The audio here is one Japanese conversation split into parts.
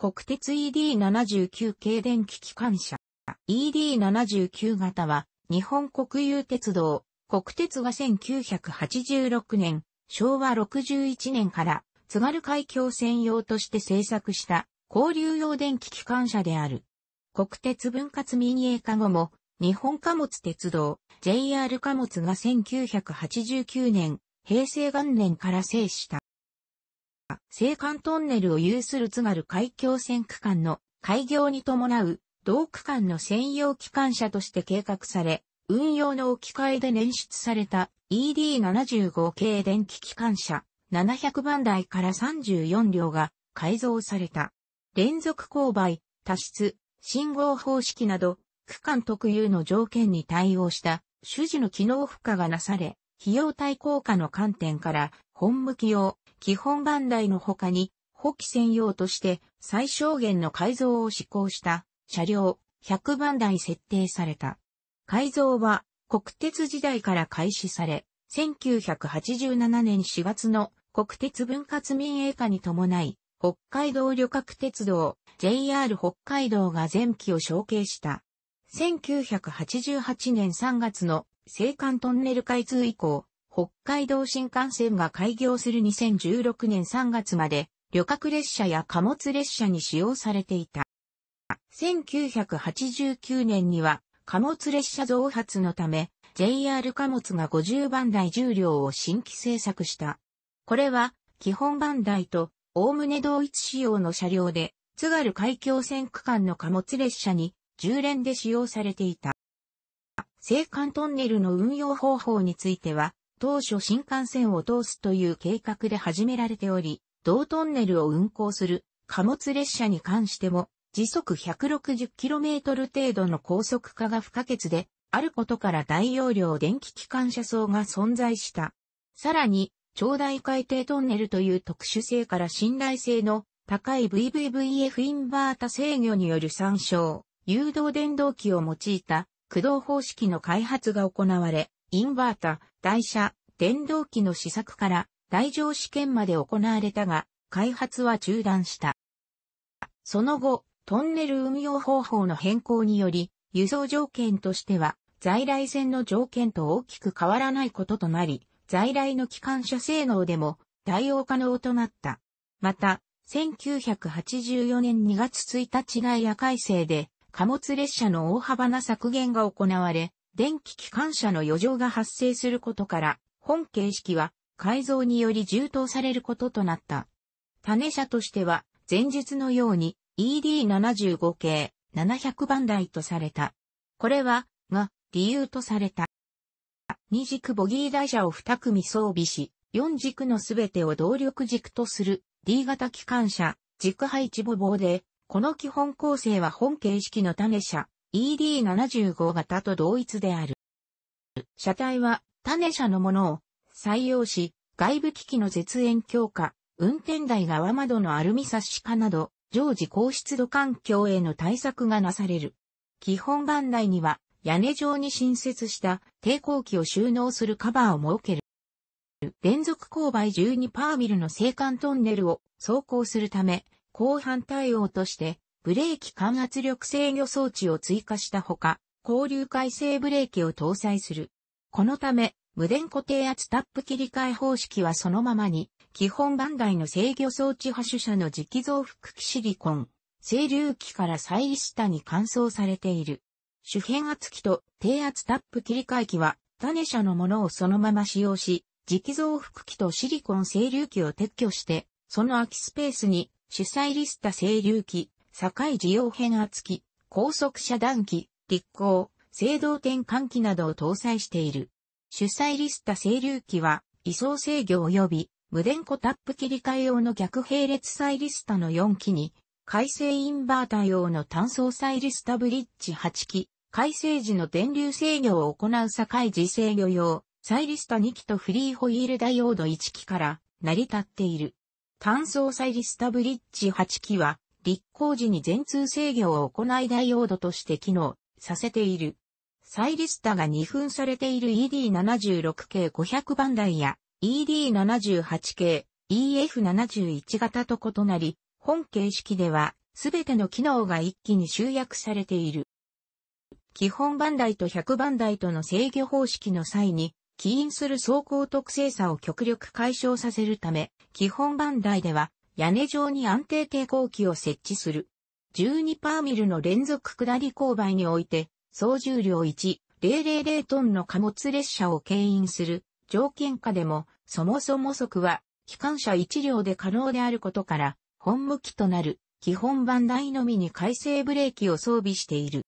国鉄 ED79 系電気機関車。ED79 型は、日本国有鉄道、国鉄が1986年、昭和61年から、津軽海峡専用として製作した、交流用電気機関車である。国鉄分割民営化後も、日本貨物鉄道、JR 貨物が1989年、平成元年から制した。青函トンネルを有する津軽海峡線区間の開業に伴う同区間の専用機関車として計画され、運用の置き換えで捻出された ED75 系電気機関車700番台から34両が改造された。連続勾配、多出、信号方式など、区間特有の条件に対応した主事の機能負荷がなされ、費用対効果の観点から、本向き用、基本番台の他に、補機専用として最小限の改造を施行した車両100番台設定された。改造は国鉄時代から開始され、1987年4月の国鉄分割民営化に伴い、北海道旅客鉄道 JR 北海道が全機を承継した。1988年3月の青函トンネル開通以降、北海道新幹線が開業する2016年3月まで旅客列車や貨物列車に使用されていた。1989年には貨物列車増発のため JR 貨物が50番台重量を新規制作した。これは基本番台とおおむね同一仕様の車両で津軽海峡線区間の貨物列車に10連で使用されていた。青函トンネルの運用方法については当初新幹線を通すという計画で始められており、同トンネルを運行する貨物列車に関しても、時速 160km 程度の高速化が不可欠で、あることから大容量電気機関車層が存在した。さらに、長大海底トンネルという特殊性から信頼性の高い VVVF インバータ制御による参照、誘導電動機を用いた駆動方式の開発が行われ、インバータ、台車、電動機の試作から台上試験まで行われたが、開発は中断した。その後、トンネル運用方法の変更により、輸送条件としては、在来線の条件と大きく変わらないこととなり、在来の機関車性能でも対応可能となった。また、1984年2月1日ダイ改正で、貨物列車の大幅な削減が行われ、電気機関車の余剰が発生することから、本形式は改造により充当されることとなった。種車としては、前述のように ED75 系700番台とされた。これは、が、理由とされた。二軸ボギー台車を二組装備し、四軸のすべてを動力軸とする D 型機関車、軸配置母棒で、この基本構成は本形式の種車、ED75 型と同一である。車体は種車のものを採用し、外部機器の絶縁強化、運転台側窓のアルミサッシ化など、常時高湿度環境への対策がなされる。基本番台には屋根上に新設した抵抗器を収納するカバーを設ける。連続勾配12パーミルの青函トンネルを走行するため、後半対応としてブレーキ間圧力制御装置を追加したほか、交流回生ブレーキを搭載する。このため、無電固定圧タップ切り替え方式はそのままに、基本バンダイの制御装置派手者の磁気増幅器シリコン、整流器から再下に換装されている。主変圧器と低圧タップ切り替え機は、種車のものをそのまま使用し、磁気増幅器とシリコン整流器を撤去して、その空きスペースに主催リスタ整流器、境需要変圧器、高速遮断機、立光、制動転換機などを搭載している。主催リスタ整流機は、位相制御及び無電庫タップ切り替え用の逆並列サイリスタの4機に、回生インバータ用の単層サイリスタブリッジ8機、回生時の電流制御を行う堺時制御用、サイリスタ2機とフリーホイールダイオード1機から成り立っている。単層サイリスタブリッジ8機は、立候時に全通制御を行いダイオードとして機能させている。サイリスタが二分されている ED76 系500番台や ED78 系 EF71 型と異なり、本形式ではすべての機能が一気に集約されている。基本番台と100番台との制御方式の際に、起因する走行特性差を極力解消させるため、基本番台では屋根上に安定抵抗器を設置する。12パーミルの連続下り勾配において、総重量1,000トンの貨物列車を牽引する条件下でも、そもそも速は、機関車1両で可能であることから、本向きとなる基本版台のみに改正ブレーキを装備している。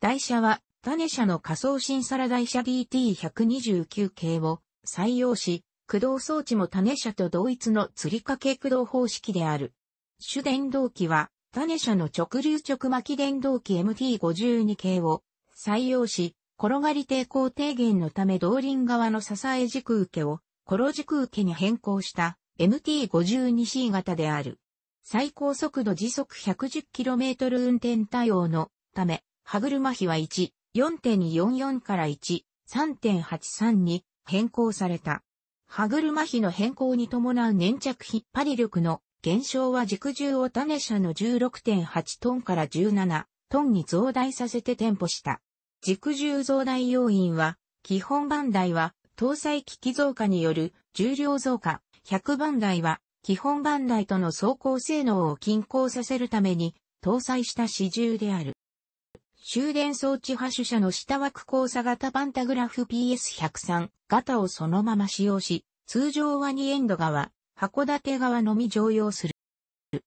台車は、種車の仮想新サラ台車 DT129 系を採用し、駆動装置も種車と同一の釣り掛け駆動方式である。主電動機は、種車の直流直巻電動機 MT52 系を採用し、転がり抵抗低減のため動輪側の支え軸受けを、コロ軸受けに変更した MT52C 型である。最高速度時速 110km 運転対応のため、歯車比は1、4.244から1、3.83に変更された。歯車比の変更に伴う粘着引っ張り力の減少は軸重を種車の16.8トンから17トンに増大させて店舗した。軸重増大要因は、基本番台は搭載機器増加による重量増加、100番台は基本番台との走行性能を均衡させるために搭載した支重である。終電装置発手車の下枠交差型パンタグラフ PS103 型をそのまま使用し、通常は2エンド側、函館側のみ乗用する。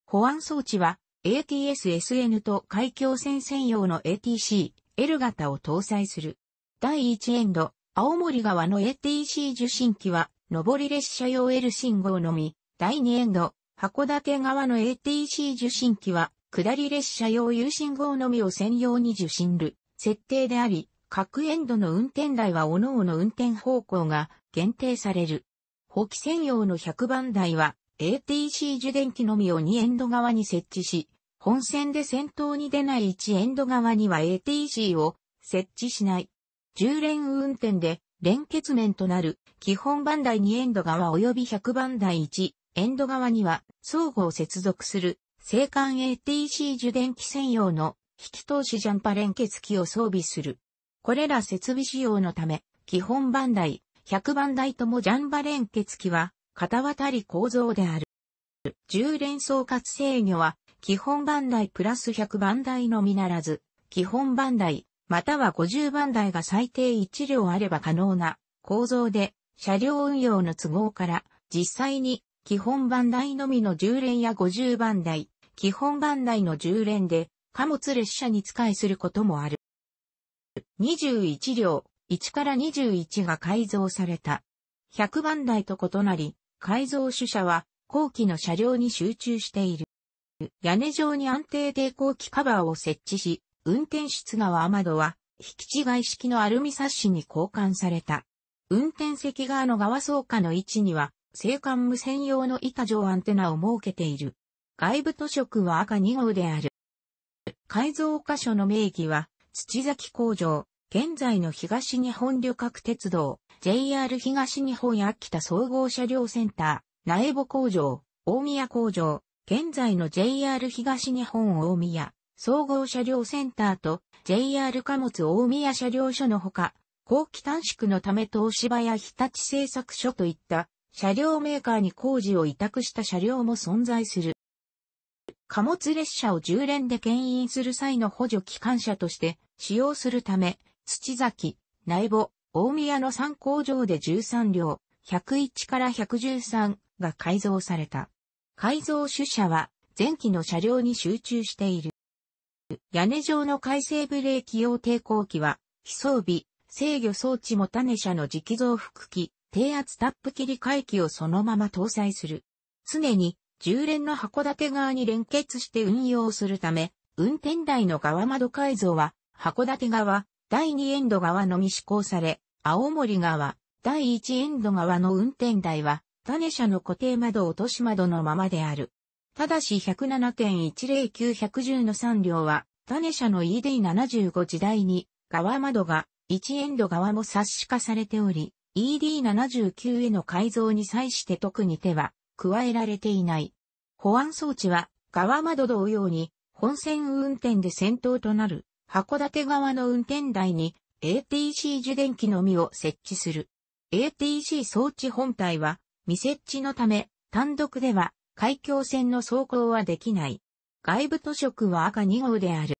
保安装置は ATS-SN と海峡線専用の ATC、L 型を搭載する。第1エンド、青森側の ATC 受信機は、上り列車用 L 信号のみ、第2エンド、函館側の ATC 受信機は、下り列車用有信号のみを専用に受信る設定であり、各エンドの運転台は各々運転方向が限定される。補機専用の100番台は ATC 受電機のみを2エンド側に設置し、本線で先頭に出ない1エンド側には ATC を設置しない。10連運転で連結面となる基本番台2エンド側及び100番台1エンド側には相互接続する青函 ATC 受電機専用の引き通しジャンパ連結機を装備する。これら設備使用のため、基本番台、100番台ともジャンバ連結機は、片渡り構造である。重連総括制御は、基本番台プラス100番台のみならず、基本番台、または50番台が最低1両あれば可能な構造で、車両運用の都合から、実際に基本番台のみの重連や50番台、基本番内の重連で貨物列車に使いすることもある。21両、1から21が改造された。100番台と異なり、改造主車は後期の車両に集中している。屋根上に安定抵抗器カバーを設置し、運転室側窓は引き違い式のアルミサッシに交換された。運転席側の側倉下の位置には、青函無線用の板状アンテナを設けている。外部図書区は赤2号である。改造箇所の名義は、土崎工場、現在の東日本旅客鉄道、JR 東日本秋田総合車両センター、苗穂工場、大宮工場、現在の JR 東日本大宮、総合車両センターと JR 貨物大宮車両所のほか、後期短縮のため東芝や日立製作所といった車両メーカーに工事を委託した車両も存在する。貨物列車を10連で牽引する際の補助機関車として使用するため、土崎、内母、大宮の3工場で13両、101から113が改造された。改造主車は前期の車両に集中している。屋根上の改正ブレーキ用抵抗器は、非装備、制御装置も種車の直増幅機、低圧タップ切り替え機をそのまま搭載する。常に従連の函館側に連結して運用するため、運転台の側窓改造は、函館側、第2エンド側のみ施行され、青森側、第1エンド側の運転台は、種車の固定窓落とし窓のままである。ただし107.109110の3両は、種車の ED75 時代に、側窓が、1エンド側も冊子化されており、ED79 への改造に際して特に手は、加えられていない。保安装置は、側窓同様に、本線運転で先頭となる、函館側の運転台に、ATC 受電機のみを設置する。ATC 装置本体は、未設置のため、単独では、海峡線の走行はできない。外部図色は赤2号である。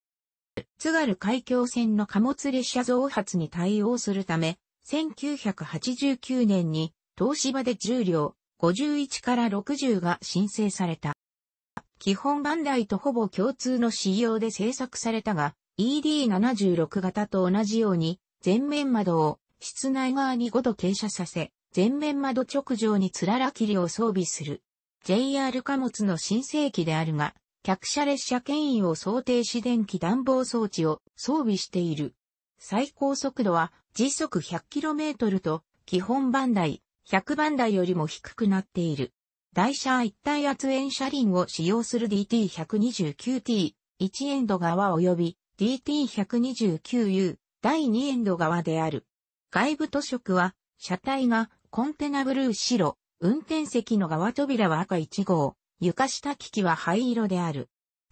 津軽海峡線の貨物列車増発に対応するため、1989年に東芝で10両、51から60が申請された。基本バンダイとほぼ共通の仕様で製作されたが、ED76 型と同じように、前面窓を室内側に5度傾斜させ、前面窓直上につらら切りを装備する。JR 貨物の新世紀であるが、客車列車牽引を想定し電気暖房装置を装備している。最高速度は時速 100km と基本バンダイ100番台よりも低くなっている。台車一体圧縁車輪を使用する DT129T、1エンド側及び DT129U、第2エンド側である。外部塗色は、車体がコンテナブルー白、運転席の側扉は赤1号、床下機器は灰色である。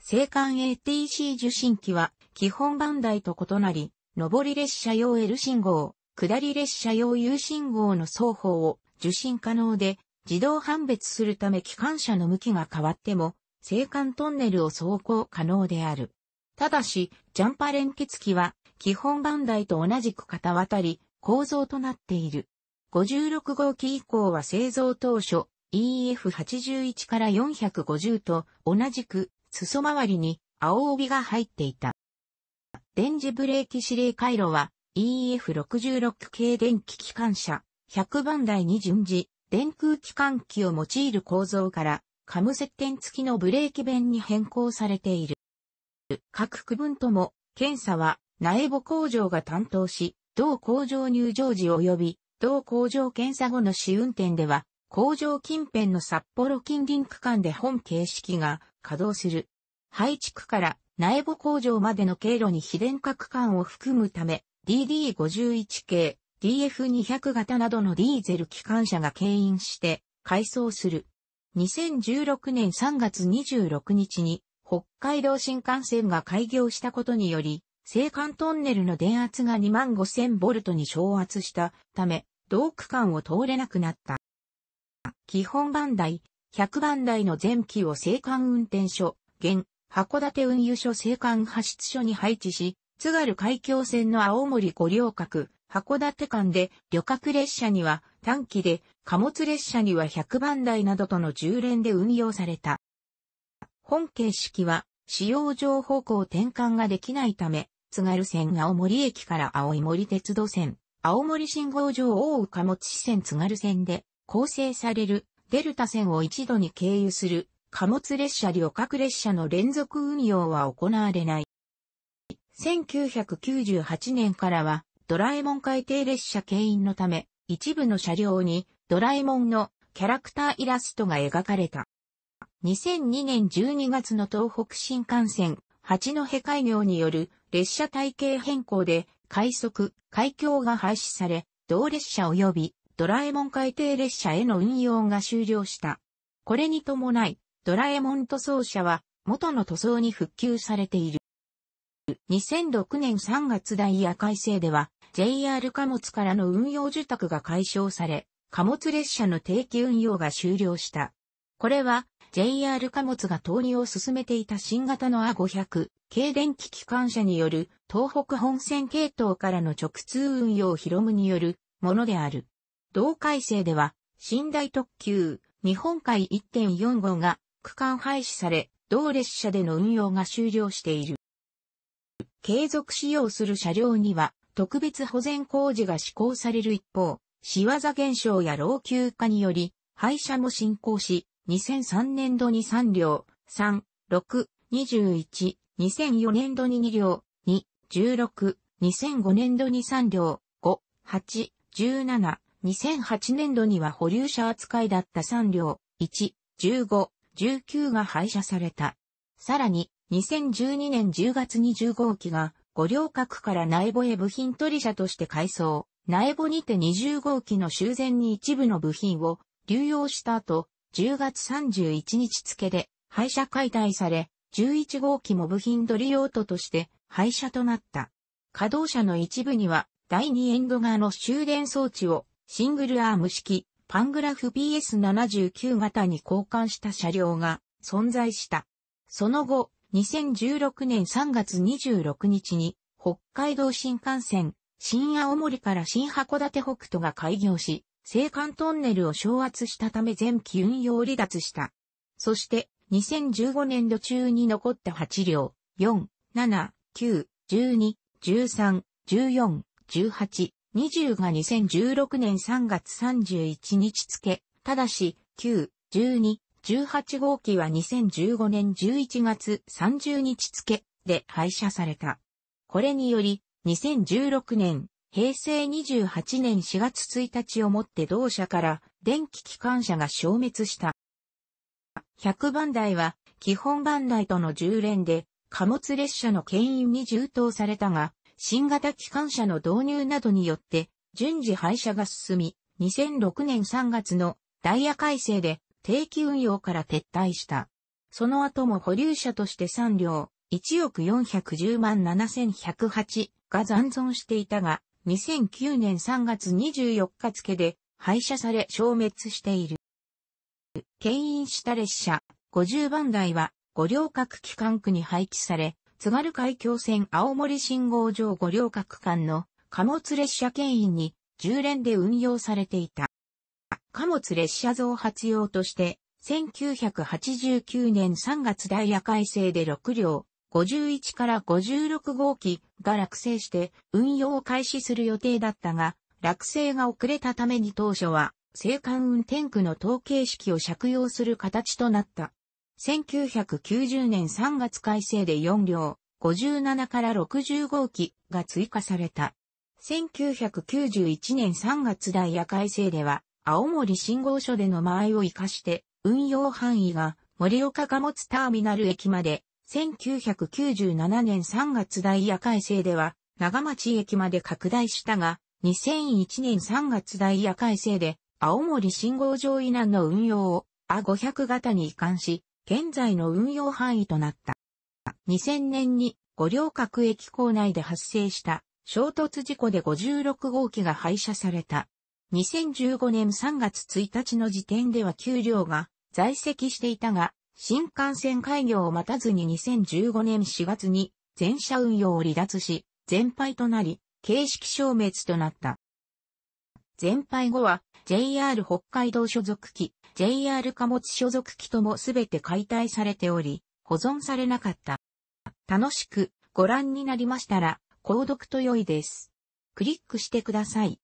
青函 ATC 受信機は基本番台と異なり、上り列車用 L 信号、下り列車用有信号の双方を受信可能で、自動判別するため機関車の向きが変わっても、青函トンネルを走行可能である。ただし、ジャンパ連結機は、基本番台と同じく片渡り、構造となっている。56号機以降は製造当初、EF81 から450と同じく、裾回りに青帯が入っていた。電磁ブレーキ指令回路は、EF66 系電気機関車、100番台に順次、電空機関機を用いる構造から、カム接点付きのブレーキ弁に変更されている。各区分とも、検査は内部工場が担当し、同工場入場時及び、同工場検査後の試運転では、工場近辺の札幌近隣区間で本形式が稼働する。配置区から苗部工場までの経路に非電化区間を含むため、DD51 系、DF200 型などのディーゼル機関車が牽引して改装する。2016年3月26日に北海道新幹線が開業したことにより、青函トンネルの電圧が25000ボルトに昇圧したため、同区間を通れなくなった。基本番台、100番台の全機を青函運転所、現、函館運輸所青函発出所に配置し、津軽海峡線の青森五稜郭、函館間で旅客列車には短期で、貨物列車には100番台などとの10連で運用された。本形式は使用上方向転換ができないため、津軽線青森駅から青森鉄道線、青森信号場大宇貨物支線津軽線で構成されるデルタ線を一度に経由する貨物列車旅客列車の連続運用は行われない。1998年からは、ドラえもん海底列車牽引のため、一部の車両にドラえもんのキャラクターイラストが描かれた。2002年12月の東北新幹線、八戸開業による列車体系変更で、快速、海峡が廃止され、同列車及びドラえもん海底列車への運用が終了した。これに伴い、ドラえもん塗装車は元の塗装に復旧されている。2006年3月ダイヤ改正では、JR 貨物からの運用受託が解消され、貨物列車の定期運用が終了した。これは、JR 貨物が投入を進めていた新型の A500 軽電気機関車による東北本線系統からの直通運用広ぐによるものである。同改正では、寝台特急日本海1.4号が区間廃止され、同列車での運用が終了している。継続使用する車両には特別保全工事が施行される一方、仕業減少や老朽化により、廃車も進行し、2003年度に3両、3、6、21、2004年度に2両、2、16、2005年度に3両、5、8、17、2008年度には保留車扱いだった3両、1、15、19が廃車された。さらに、2012年10月20号機が五稜郭から内部へ部品取り車として改装、内部にて20号機の修繕に一部の部品を流用した後、10月31日付で廃車解体され、11号機も部品取り用途として廃車となった。稼働車の一部には第2エンド側の終電装置をシングルアーム式パングラフ PS79 型に交換した車両が存在した。その後、2016年3月26日に、北海道新幹線、新青森から新函館北斗が開業し、青函トンネルを掌圧したため全期運用離脱した。そして、2015年度中に残った8両、4、7、9、12、13、14、18、20が2016年3月31日付、ただし、9、12、18号機は2015年11月30日付で廃車された。これにより、2016年、平成28年4月1日をもって同社から電気機関車が消滅した。100番台は基本番台との1連で貨物列車の牽引に充当されたが、新型機関車の導入などによって順次廃車が進み、2006年3月のダイヤ改正で定期運用から撤退した。その後も保留者として3両、1億410万7108が残存していたが、2009年3月24日付で廃車され消滅している。牽引した列車50番台は五稜郭機関区に配置され、津軽海峡線青森信号場五稜郭間の貨物列車牽引に10連で運用されていた。貨物列車増発用として、1989年3月ダイヤ改正で6両、51から56号機が落成して運用を開始する予定だったが、落成が遅れたために当初は、青函運転区の統計式を借用する形となった。1990年3月改正で4両、57から60号機が追加された。1991年3月ダイヤ改正では、青森信号所での間合いを活かして、運用範囲が森岡貨物ターミナル駅まで、1997年3月ダイヤ改正では、長町駅まで拡大したが、2001年3月ダイヤ改正で、青森信号場以南の運用を、A500 型に移管し、現在の運用範囲となった。2000年に五稜郭駅構内で発生した衝突事故で56号機が廃車された。2015年3月1日の時点では給料が在籍していたが、新幹線開業を待たずに2015年4月に全車運用を離脱し、全廃となり、形式消滅となった。全廃後は JR 北海道所属機、JR 貨物所属機ともすべて解体されており、保存されなかった。楽しくご覧になりましたら、購読と良いです。クリックしてください。